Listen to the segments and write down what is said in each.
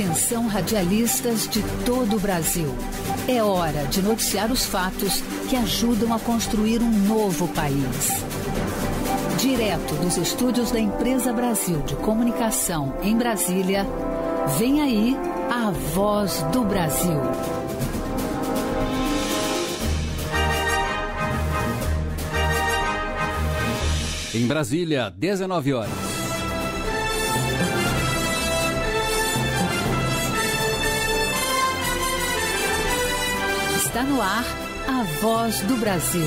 Atenção radialistas de todo o Brasil. É hora de noticiar os fatos que ajudam a construir um novo país. Direto dos estúdios da Empresa Brasil de Comunicação em Brasília, vem aí a voz do Brasil. Em Brasília, 19 horas. Está no ar a voz do Brasil.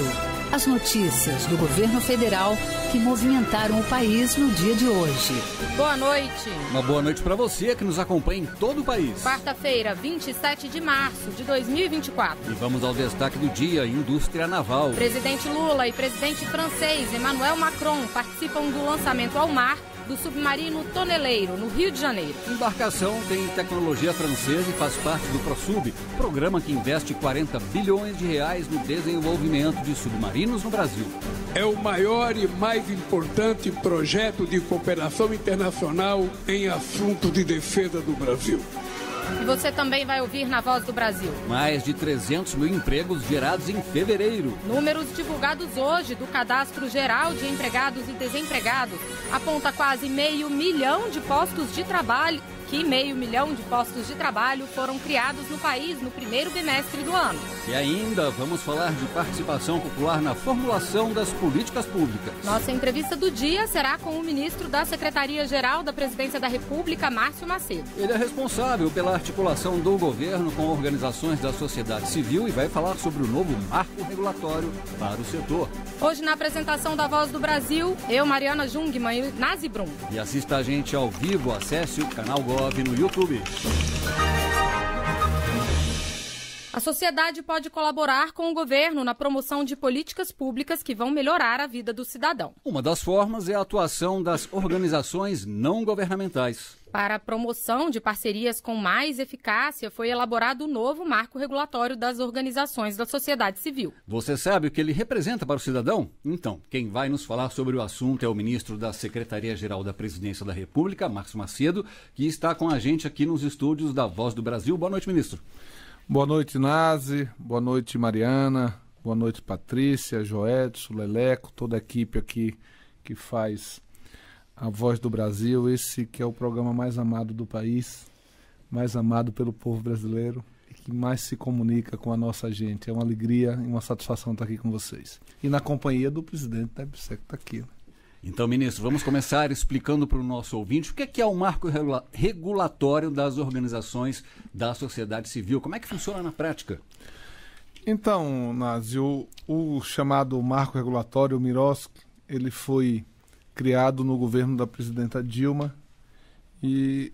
As notícias do governo federal que movimentaram o país no dia de hoje. Boa noite. Uma boa noite para você que nos acompanha em todo o país. Quarta-feira, 27 de março de 2024. E vamos ao destaque do dia: indústria naval. Presidente Lula e presidente francês Emmanuel Macron participam do lançamento ao mar do submarino Toneleiro, no Rio de Janeiro. embarcação tem tecnologia francesa e faz parte do ProSub, programa que investe 40 bilhões de reais no desenvolvimento de submarinos no Brasil. É o maior e mais importante projeto de cooperação internacional em assunto de defesa do Brasil. E você também vai ouvir na Voz do Brasil. Mais de 300 mil empregos gerados em fevereiro. Números divulgados hoje do Cadastro Geral de Empregados e Desempregados aponta quase meio milhão de postos de trabalho que meio milhão de postos de trabalho foram criados no país no primeiro bimestre do ano. E ainda vamos falar de participação popular na formulação das políticas públicas. Nossa entrevista do dia será com o ministro da Secretaria-Geral da Presidência da República, Márcio Macedo. Ele é responsável pela articulação do governo com organizações da sociedade civil e vai falar sobre o novo marco regulatório para o setor. Hoje, na apresentação da Voz do Brasil, eu, Mariana Jungmann e Nazi Brum. E assista a gente ao vivo, acesse o canal Globo no YouTube. A sociedade pode colaborar com o governo na promoção de políticas públicas que vão melhorar a vida do cidadão. Uma das formas é a atuação das organizações não governamentais. Para a promoção de parcerias com mais eficácia, foi elaborado o um novo marco regulatório das organizações da sociedade civil. Você sabe o que ele representa para o cidadão? Então, quem vai nos falar sobre o assunto é o ministro da Secretaria-Geral da Presidência da República, Márcio Macedo, que está com a gente aqui nos estúdios da Voz do Brasil. Boa noite, ministro. Boa noite, Nazi. Boa noite, Mariana. Boa noite, Patrícia, Joedson, Leleco, toda a equipe aqui que faz a Voz do Brasil, esse que é o programa mais amado do país, mais amado pelo povo brasileiro e que mais se comunica com a nossa gente. É uma alegria e uma satisfação estar aqui com vocês. E na companhia do presidente da EBSEC, está aqui. Né? Então, ministro, vamos começar explicando para o nosso ouvinte o que é, que é o marco regula regulatório das organizações da sociedade civil. Como é que funciona na prática? Então, Nazio, o, chamado marco regulatório Mirosc, ele foi criado no governo da presidenta Dilma e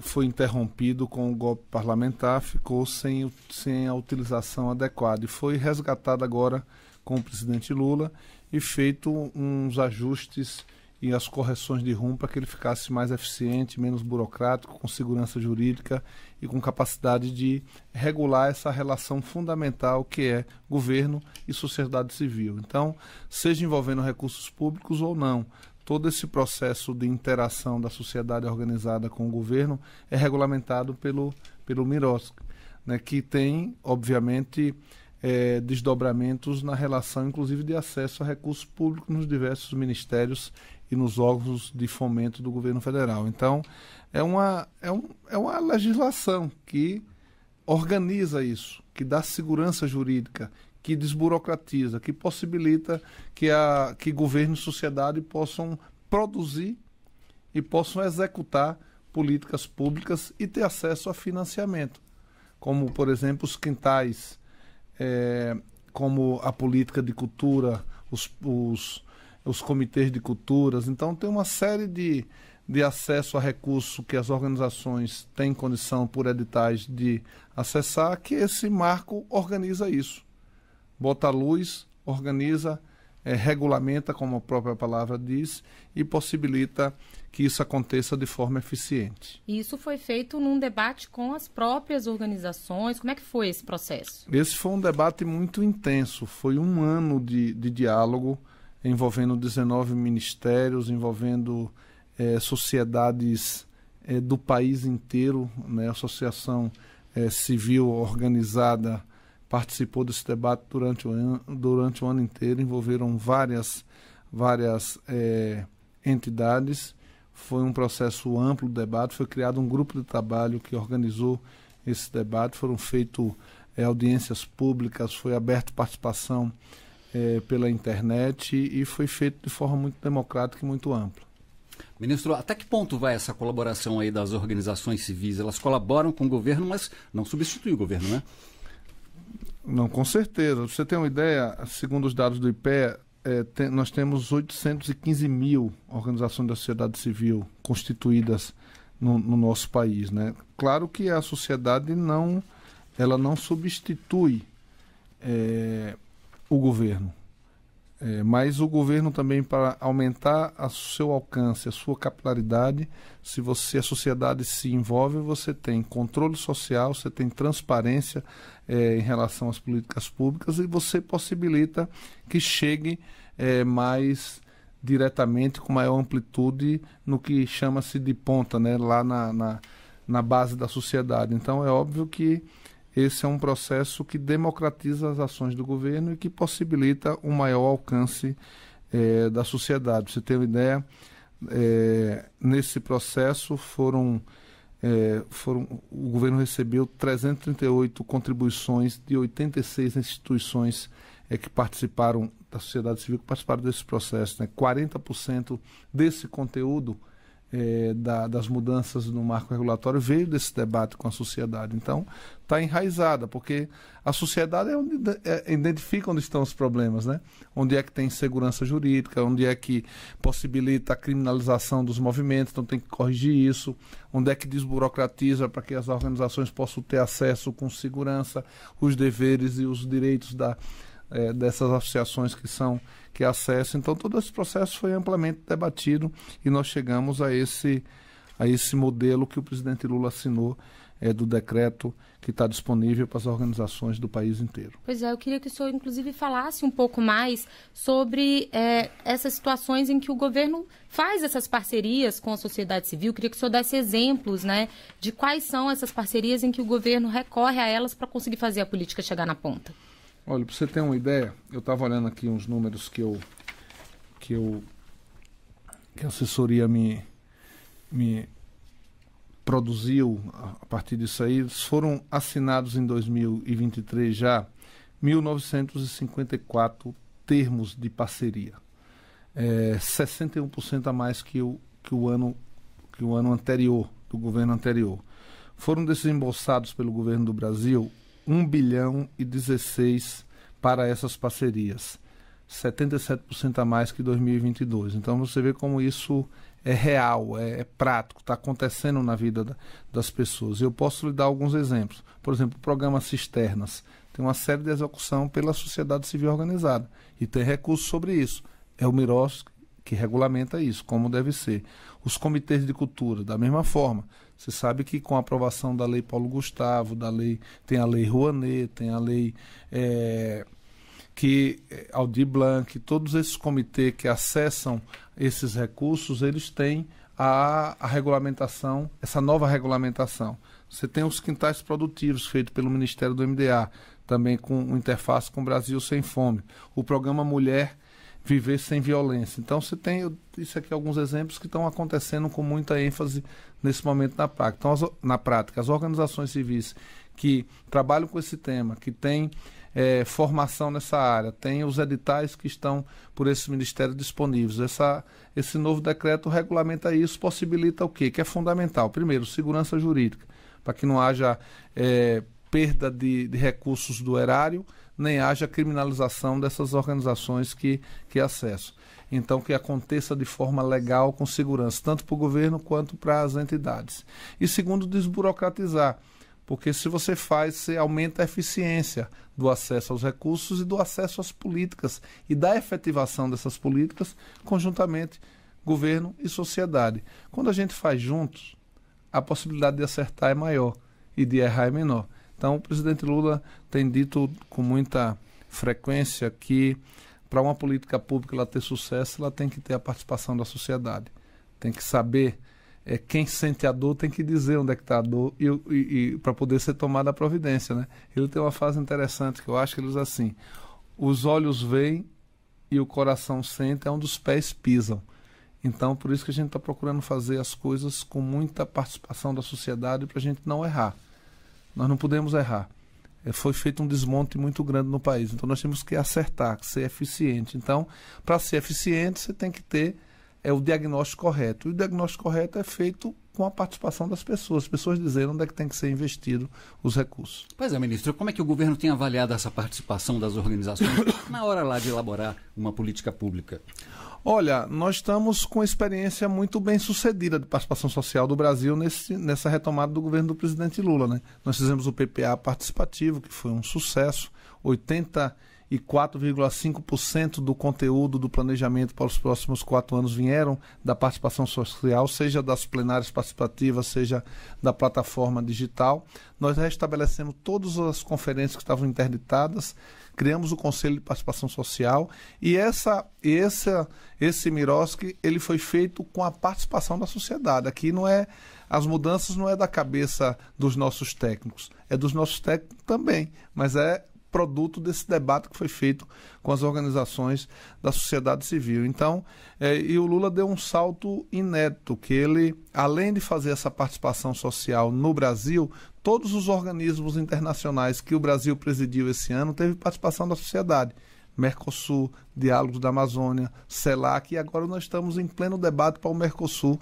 foi interrompido com o golpe parlamentar, ficou sem, sem a utilização adequada e foi resgatado agora com o presidente Lula e feito uns ajustes e as correções de rumo para que ele ficasse mais eficiente, menos burocrático, com segurança jurídica e com capacidade de regular essa relação fundamental que é governo e sociedade civil. Então, seja envolvendo recursos públicos ou não, todo esse processo de interação da sociedade organizada com o governo é regulamentado pelo, pelo Mirosk, né, que tem, obviamente, é, desdobramentos na relação, inclusive, de acesso a recursos públicos nos diversos ministérios e nos órgãos de fomento do governo federal. Então, é uma, é um, é uma legislação que organiza isso, que dá segurança jurídica, que desburocratiza, que possibilita que, a, que governo e sociedade possam produzir e possam executar políticas públicas e ter acesso a financiamento, como, por exemplo, os quintais é, como a política de cultura, os, os, os comitês de culturas. Então, tem uma série de, de acesso a recursos que as organizações têm condição por editais de acessar, que esse marco organiza isso. Bota a luz, organiza é, regulamenta, como a própria palavra diz, e possibilita que isso aconteça de forma eficiente. Isso foi feito num debate com as próprias organizações. Como é que foi esse processo? Esse foi um debate muito intenso. Foi um ano de, de diálogo envolvendo 19 ministérios, envolvendo é, sociedades é, do país inteiro, né? associação é, civil organizada participou desse debate durante o ano, durante o ano inteiro, envolveram várias, várias é, entidades. Foi um processo amplo de debate, foi criado um grupo de trabalho que organizou esse debate, foram feitas é, audiências públicas, foi aberta participação é, pela internet e, e foi feito de forma muito democrática e muito ampla. Ministro, até que ponto vai essa colaboração aí das organizações civis? Elas colaboram com o governo, mas não substituem o governo, né? Não, com certeza. você tem uma ideia, segundo os dados do IPE, é, tem, nós temos 815 mil organizações da sociedade civil constituídas no, no, nosso país, né? Claro que a sociedade não, ela não substitui é, o governo. É, mas o governo também, para aumentar o seu alcance, a sua capilaridade, se você a sociedade se envolve, você tem controle social, você tem transparência é, em relação às políticas públicas e você possibilita que chegue é, mais diretamente, com maior amplitude, no que chama-se de ponta, né, lá na, na, na base da sociedade. Então é óbvio que esse é um processo que democratiza as ações do governo e que possibilita um maior alcance eh, da sociedade. você ter uma ideia, eh, nesse processo foram, eh, foram o governo recebeu 338 contribuições de 86 instituições é que participaram da sociedade civil que participaram desse processo. Né? 40% desse conteúdo eh, da, das mudanças no marco regulatório veio desse debate com a sociedade. Então, está enraizada, porque a sociedade é onde é, identifica onde estão os problemas, né? Onde é que tem segurança jurídica, onde é que possibilita a criminalização dos movimentos, então tem que corrigir isso, onde é que desburocratiza para que as organizações possam ter acesso com segurança, os deveres e os direitos da é, dessas associações que são que acessam. Então todo esse processo foi amplamente debatido e nós chegamos a esse a esse modelo que o presidente Lula assinou é, do decreto que está disponível para as organizações do país inteiro. Pois é, eu queria que o senhor, inclusive, falasse um pouco mais sobre é, essas situações em que o governo faz essas parcerias com a sociedade civil. Eu queria que o senhor desse exemplos né, de quais são essas parcerias em que o governo recorre a elas para conseguir fazer a política chegar na ponta. Olha, para você ter uma ideia, eu estava olhando aqui uns números que eu que eu que a assessoria me me produziu a partir disso aí, foram assinados em 2023 já 1954 termos de parceria. É, 61% a mais que o, que o ano que o ano anterior, do governo anterior. Foram desembolsados pelo governo do Brasil 1 bilhão e 16 para essas parcerias, 77% a mais que 2022. Então você vê como isso é real, é, é prático, está acontecendo na vida da, das pessoas. Eu posso lhe dar alguns exemplos. Por exemplo, o programa Cisternas tem uma série de execução pela sociedade civil organizada e tem recursos sobre isso. É o Miroski que regulamenta isso, como deve ser. Os comitês de cultura, da mesma forma. Você sabe que com a aprovação da lei Paulo Gustavo, da lei tem a lei Rouanet, tem a lei é, que é, Aldir Blanc, todos esses comitês que acessam esses recursos, eles têm a, a regulamentação, essa nova regulamentação. Você tem os quintais produtivos feitos pelo Ministério do MDA, também com interface com o Brasil Sem Fome. O programa Mulher viver sem violência. Então você tem, eu disse aqui alguns exemplos que estão acontecendo com muita ênfase nesse momento na prática. Então, as, na prática, as organizações civis que trabalham com esse tema, que têm é, formação nessa área, têm os editais que estão por esse ministério disponíveis. Essa, esse novo decreto regulamenta isso, possibilita o quê? Que é fundamental. Primeiro, segurança jurídica, para que não haja é, perda de, de recursos do erário nem haja criminalização dessas organizações que, que acesso Então, que aconteça de forma legal, com segurança, tanto para o governo quanto para as entidades. E segundo, desburocratizar. Porque se você faz, você aumenta a eficiência do acesso aos recursos e do acesso às políticas e da efetivação dessas políticas conjuntamente governo e sociedade. Quando a gente faz juntos, a possibilidade de acertar é maior e de errar é menor. Então, o presidente Lula tem dito com muita frequência que para uma política pública ela ter sucesso, ela tem que ter a participação da sociedade. Tem que saber é, quem sente a dor, tem que dizer onde é que está a dor e, e, e para poder ser tomada a providência. Né? Ele tem uma frase interessante que eu acho que ele diz assim: os olhos veem e o coração sente, é onde os pés pisam. Então, por isso que a gente está procurando fazer as coisas com muita participação da sociedade para a gente não errar. Nós não podemos errar. É, foi feito um desmonte muito grande no país. Então nós temos que acertar, ser eficiente. Então, para ser eficiente, você tem que ter é, o diagnóstico correto. E o diagnóstico correto é feito com a participação das pessoas, as pessoas dizendo onde é que tem que ser investido os recursos. Pois é, ministro, como é que o governo tem avaliado essa participação das organizações na hora lá de elaborar uma política pública? Olha, nós estamos com uma experiência muito bem sucedida de participação social do Brasil nesse, nessa retomada do governo do presidente Lula. Né? Nós fizemos o PPA participativo, que foi um sucesso, 80 e 4,5% do conteúdo do planejamento para os próximos quatro anos vieram da participação social, seja das plenárias participativas, seja da plataforma digital. Nós restabelecemos todas as conferências que estavam interditadas, criamos o Conselho de Participação Social e essa, essa, esse Miroski ele foi feito com a participação da sociedade. Aqui não é as mudanças não é da cabeça dos nossos técnicos, é dos nossos técnicos também, mas é produto desse debate que foi feito com as organizações da sociedade civil. Então, é, e o Lula deu um salto inédito, que ele, além de fazer essa participação social no Brasil, todos os organismos internacionais que o Brasil presidiu esse ano teve participação da sociedade. Mercosul, Diálogos da Amazônia, CELAC, e agora nós estamos em pleno debate para o Mercosul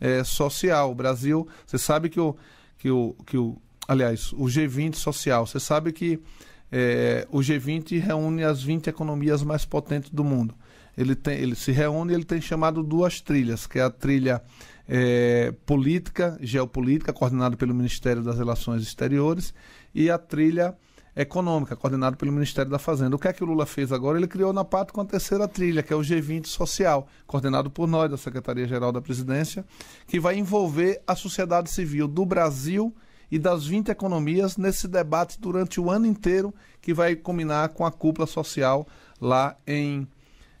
é, social. O Brasil, você sabe que o, que o, que o aliás, o G20 social, você sabe que é, o G20 reúne as 20 economias mais potentes do mundo. Ele, tem, ele se reúne e ele tem chamado duas trilhas, que é a trilha é, política, geopolítica, coordenada pelo Ministério das Relações Exteriores, e a trilha econômica, coordenado pelo Ministério da Fazenda. O que é que o Lula fez agora? Ele criou na parte com a terceira trilha, que é o G20 Social, coordenado por nós, da Secretaria-Geral da Presidência, que vai envolver a sociedade civil do Brasil e das 20 economias nesse debate durante o ano inteiro, que vai combinar com a cúpula social lá em,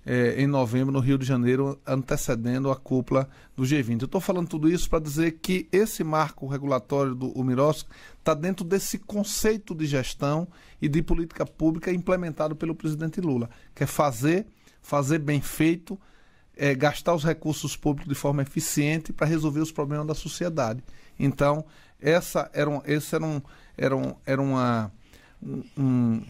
eh, em novembro, no Rio de Janeiro, antecedendo a cúpula do G20. Eu estou falando tudo isso para dizer que esse marco regulatório do Umiros está dentro desse conceito de gestão e de política pública implementado pelo presidente Lula, que é fazer, fazer bem feito, é, gastar os recursos públicos de forma eficiente para resolver os problemas da sociedade. Então, essa era um, esse era um, era um, era uma, um,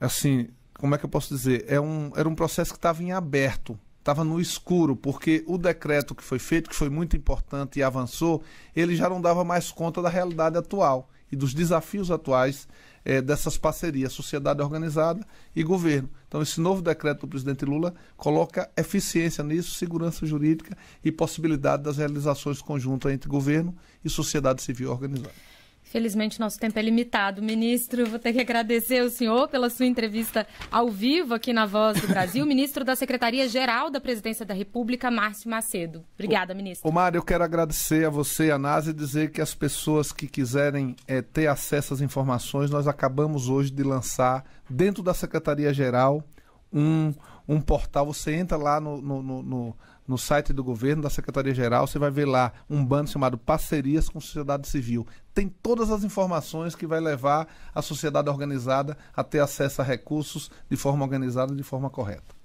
assim, como é que eu posso dizer? É um, era um processo que estava em aberto, estava no escuro, porque o decreto que foi feito, que foi muito importante e avançou, ele já não dava mais conta da realidade atual e dos desafios atuais é, dessas parcerias, sociedade organizada e governo. Então, esse novo decreto do presidente Lula coloca eficiência nisso, segurança jurídica e possibilidade das realizações conjuntas entre governo e sociedade civil organizada. Felizmente, nosso tempo é limitado. Ministro, vou ter que agradecer o senhor pela sua entrevista ao vivo aqui na Voz do Brasil. Ministro da Secretaria-Geral da Presidência da República, Márcio Macedo. Obrigada, ministro. Omar, eu quero agradecer a você e a NASA e dizer que as pessoas que quiserem é, ter acesso às informações, nós acabamos hoje de lançar, dentro da Secretaria-Geral, um, um portal. Você entra lá no, no, no, no no site do governo, da Secretaria-Geral, você vai ver lá um bando chamado Parcerias com Sociedade Civil. Tem todas as informações que vai levar a sociedade organizada a ter acesso a recursos de forma organizada, de forma correta.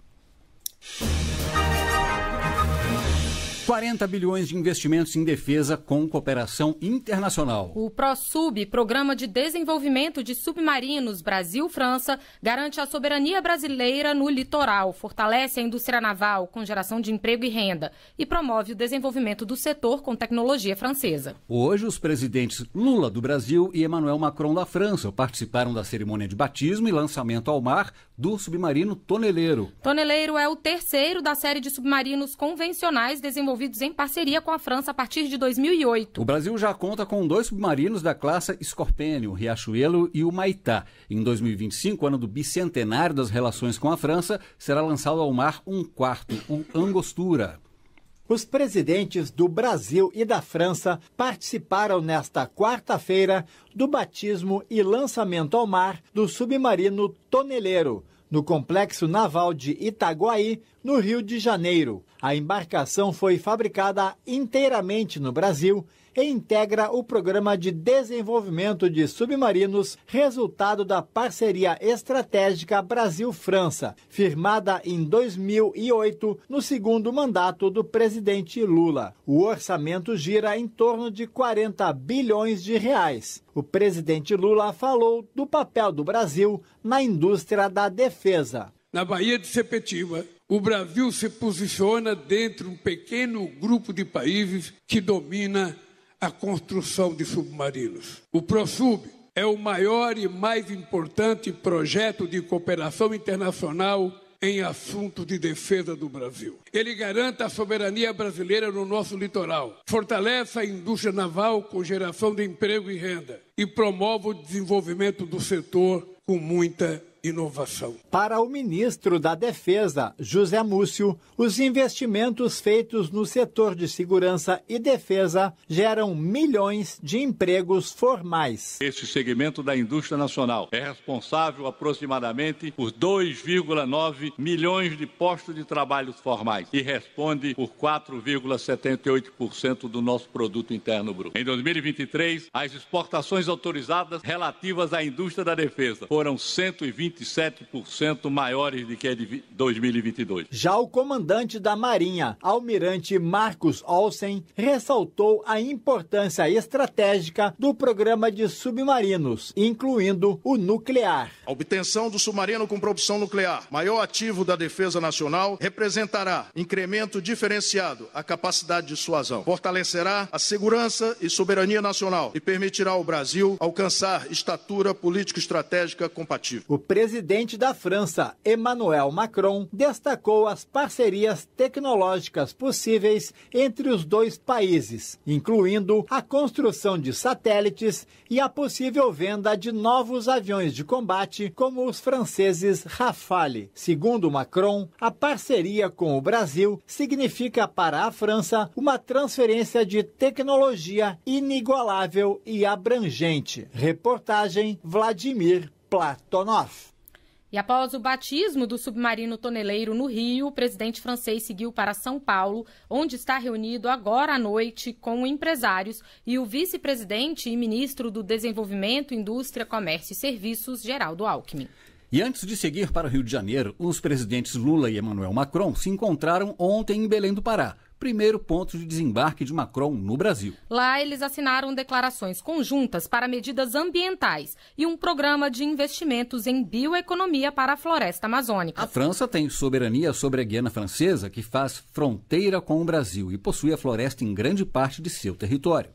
40 bilhões de investimentos em defesa com cooperação internacional. O ProSub, Programa de Desenvolvimento de Submarinos Brasil-França, garante a soberania brasileira no litoral, fortalece a indústria naval com geração de emprego e renda e promove o desenvolvimento do setor com tecnologia francesa. Hoje, os presidentes Lula do Brasil e Emmanuel Macron da França participaram da cerimônia de batismo e lançamento ao mar do submarino Toneleiro. Toneleiro é o terceiro da série de submarinos convencionais desenvolvidos desenvolvidos em parceria com a França a partir de 2008. O Brasil já conta com dois submarinos da classe Scorpene, o Riachuelo e o Maitá. Em 2025, ano do bicentenário das relações com a França, será lançado ao mar um quarto, o Angostura. Os presidentes do Brasil e da França participaram nesta quarta-feira do batismo e lançamento ao mar do submarino Toneleiro no Complexo Naval de Itaguaí, no Rio de Janeiro. A embarcação foi fabricada inteiramente no Brasil e integra o Programa de Desenvolvimento de Submarinos, resultado da parceria estratégica Brasil-França, firmada em 2008 no segundo mandato do presidente Lula. O orçamento gira em torno de 40 bilhões de reais. O presidente Lula falou do papel do Brasil na indústria da defesa. Na Bahia de Sepetiba, o Brasil se posiciona dentro de um pequeno grupo de países que domina a construção de submarinos. O PROSUB é o maior e mais importante projeto de cooperação internacional em assuntos de defesa do Brasil. Ele garante a soberania brasileira no nosso litoral, fortalece a indústria naval com geração de emprego e renda e promove o desenvolvimento do setor com muita inovação. Para o ministro da Defesa, José Múcio, os investimentos feitos no setor de segurança e defesa geram milhões de empregos formais. Esse segmento da indústria nacional é responsável aproximadamente por 2,9 milhões de postos de trabalho formais e responde por 4,78% do nosso produto interno bruto. Em 2023, as exportações autorizadas relativas à indústria da defesa foram 120 27% maiores do que a de 2022. Já o comandante da Marinha, almirante Marcos Olsen, ressaltou a importância estratégica do programa de submarinos, incluindo o nuclear. A obtenção do submarino com propulsão nuclear, maior ativo da defesa nacional, representará incremento diferenciado à capacidade de suasão, fortalecerá a segurança e soberania nacional e permitirá ao Brasil alcançar estatura político-estratégica compatível. O presidente da França, Emmanuel Macron, destacou as parcerias tecnológicas possíveis entre os dois países, incluindo a construção de satélites e a possível venda de novos aviões de combate, como os franceses Rafale. Segundo Macron, a parceria com o Brasil significa para a França uma transferência de tecnologia inigualável e abrangente. Reportagem Vladimir Platonov. E após o batismo do submarino toneleiro no Rio, o presidente francês seguiu para São Paulo, onde está reunido agora à noite com empresários e o vice-presidente e ministro do Desenvolvimento, Indústria, Comércio e Serviços, Geraldo Alckmin. E antes de seguir para o Rio de Janeiro, os presidentes Lula e Emmanuel Macron se encontraram ontem em Belém do Pará primeiro ponto de desembarque de Macron no Brasil. Lá, eles assinaram declarações conjuntas para medidas ambientais e um programa de investimentos em bioeconomia para a floresta amazônica. A França tem soberania sobre a Guiana Francesa, que faz fronteira com o Brasil e possui a floresta em grande parte de seu território.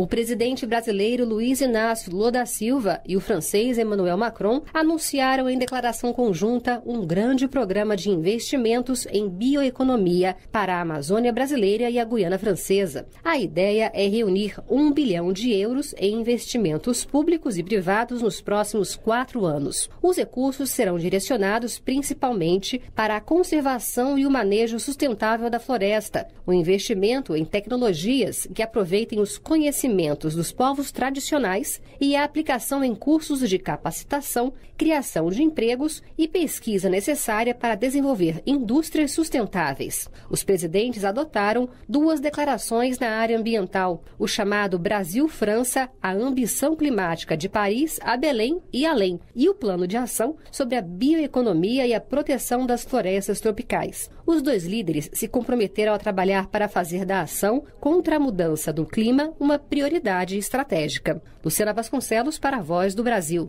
O presidente brasileiro Luiz Inácio Lula da Silva e o francês Emmanuel Macron anunciaram em declaração conjunta um grande programa de investimentos em bioeconomia para a Amazônia brasileira e a Guiana Francesa. A ideia é reunir um bilhão de euros em investimentos públicos e privados nos próximos quatro anos. Os recursos serão direcionados principalmente para a conservação e o manejo sustentável da floresta, o investimento em tecnologias que aproveitem os conhecimentos conhecimentos dos povos tradicionais e a aplicação em cursos de capacitação, criação de empregos e pesquisa necessária para desenvolver indústrias sustentáveis. Os presidentes adotaram duas declarações na área ambiental, o chamado Brasil-França, a ambição climática de Paris a Belém e além, e o plano de ação sobre a bioeconomia e a proteção das florestas tropicais. Os dois líderes se comprometeram a trabalhar para fazer da ação contra a mudança do clima uma prioridade prioridade estratégica. Luciana Vasconcelos para a Voz do Brasil.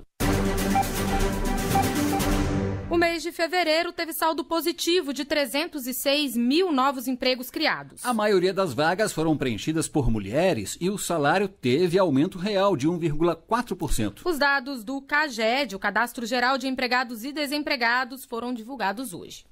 O mês de fevereiro teve saldo positivo de 306 mil novos empregos criados. A maioria das vagas foram preenchidas por mulheres e o salário teve aumento real de 1,4%. Os dados do CAGED, o Cadastro Geral de Empregados e Desempregados, foram divulgados hoje.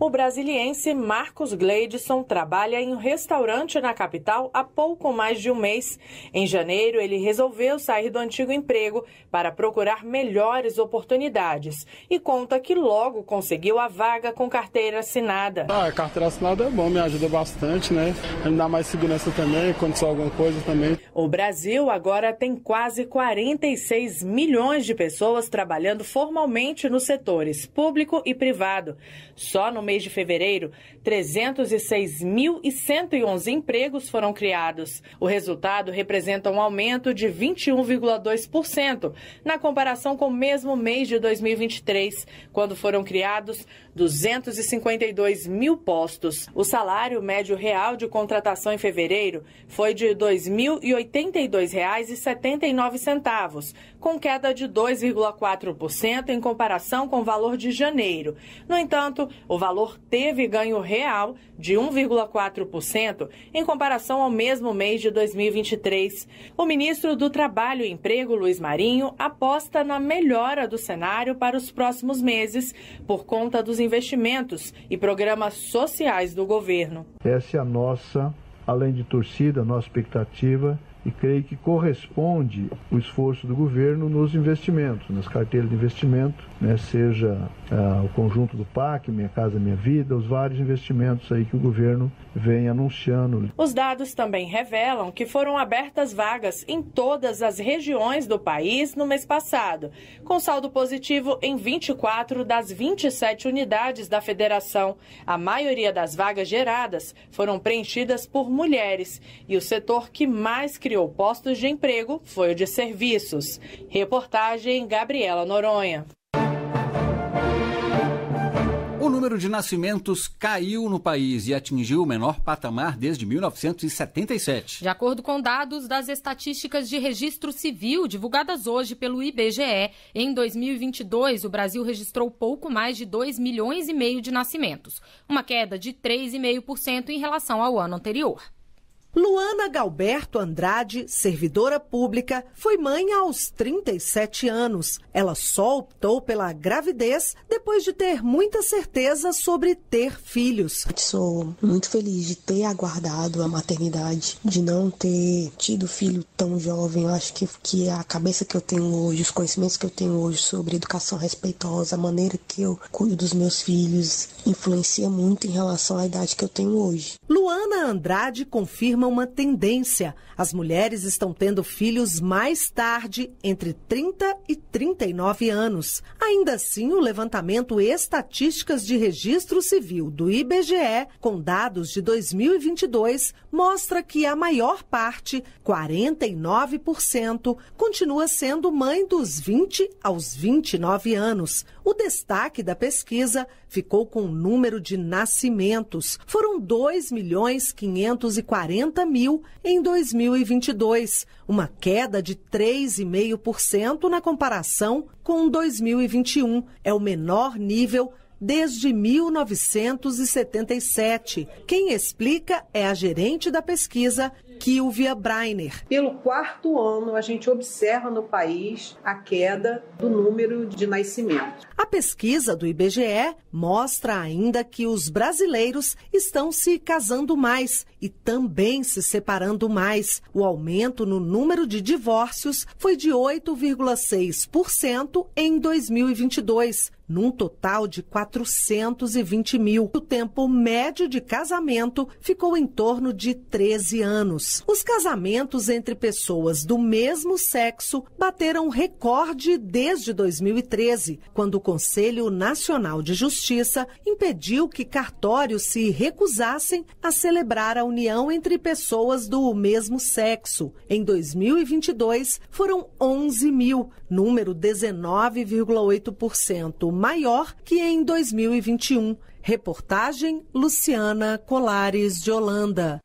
O brasiliense Marcos Gleidson trabalha em um restaurante na capital há pouco mais de um mês. Em janeiro, ele resolveu sair do antigo emprego para procurar melhores oportunidades e conta que logo conseguiu a vaga com carteira assinada. Ah, a carteira assinada é bom, me ajuda bastante, né? Me dá mais segurança também, aconteceu alguma coisa também. O Brasil agora tem quase 46 milhões de pessoas trabalhando formalmente nos setores público e privado. Só no mês de fevereiro, 306.111 empregos foram criados. O resultado representa um aumento de 21,2% na comparação com o mesmo mês de 2023, quando foram criados 252 mil postos. O salário médio real de contratação em fevereiro foi de R$ 2.082,79, com queda de 2,4% em comparação com o valor de janeiro. No entanto, o valor teve ganho real de 1,4% em comparação ao mesmo mês de 2023. O ministro do Trabalho e Emprego, Luiz Marinho, aposta na melhora do cenário para os próximos meses por conta dos investimentos e programas sociais do governo. Essa é a nossa, além de torcida, nossa expectativa e creio que corresponde o esforço do governo nos investimentos, nas carteiras de investimento, né, seja ah, o conjunto do PAC, Minha Casa Minha Vida, os vários investimentos aí que o governo vem anunciando. Os dados também revelam que foram abertas vagas em todas as regiões do país no mês passado, com saldo positivo em 24 das 27 unidades da federação. A maioria das vagas geradas foram preenchidas por mulheres e o setor que mais criou postos de emprego foi o de serviços. Reportagem Gabriela Noronha número de nascimentos caiu no país e atingiu o menor patamar desde 1977. De acordo com dados das estatísticas de registro civil divulgadas hoje pelo IBGE, em 2022 o Brasil registrou pouco mais de 2 milhões e meio de nascimentos, uma queda de 3,5% em relação ao ano anterior. Luana Galberto Andrade, servidora pública, foi mãe aos 37 anos. Ela só optou pela gravidez depois de ter muita certeza sobre ter filhos. Sou muito feliz de ter aguardado a maternidade, de não ter tido filho tão jovem. Eu acho que, que a cabeça que eu tenho hoje, os conhecimentos que eu tenho hoje sobre educação respeitosa, a maneira que eu cuido dos meus filhos, influencia muito em relação à idade que eu tenho hoje. Luana Andrade confirma uma tendência. As mulheres estão tendo filhos mais tarde, entre 30 e 39 anos. Ainda assim, o levantamento Estatísticas de Registro Civil do IBGE, com dados de 2022, mostra que a maior parte, 49%, continua sendo mãe dos 20 aos 29 anos. O destaque da pesquisa ficou com o número de nascimentos. Foram 2 milhões 540 mil em 2022, uma queda de 3,5% na comparação com 2021. É o menor nível desde 1977. Quem explica é a gerente da pesquisa, Kilvia Breiner. Pelo quarto ano, a gente observa no país a queda do número de nascimentos. A pesquisa do IBGE mostra ainda que os brasileiros estão se casando mais e também se separando mais. O aumento no número de divórcios foi de 8,6% em 2022 num total de 420 mil. O tempo médio de casamento ficou em torno de 13 anos anos. Os casamentos entre pessoas do mesmo sexo bateram recorde desde 2013, quando o Conselho Nacional de Justiça impediu que cartórios se recusassem a celebrar a união entre pessoas do mesmo sexo. Em 2022, foram 11 mil, número 19,8% maior que em 2021. Reportagem Luciana Colares de Holanda.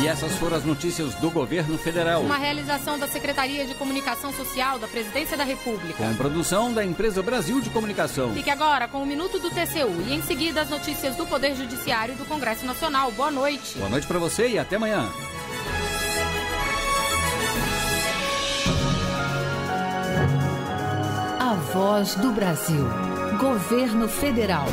E essas foram as notícias do governo federal. Uma realização da Secretaria de Comunicação Social da Presidência da República. Com produção da Empresa Brasil de Comunicação. Fique agora com o Minuto do TCU e em seguida as notícias do Poder Judiciário e do Congresso Nacional. Boa noite. Boa noite para você e até amanhã. A Voz do Brasil. Governo Federal.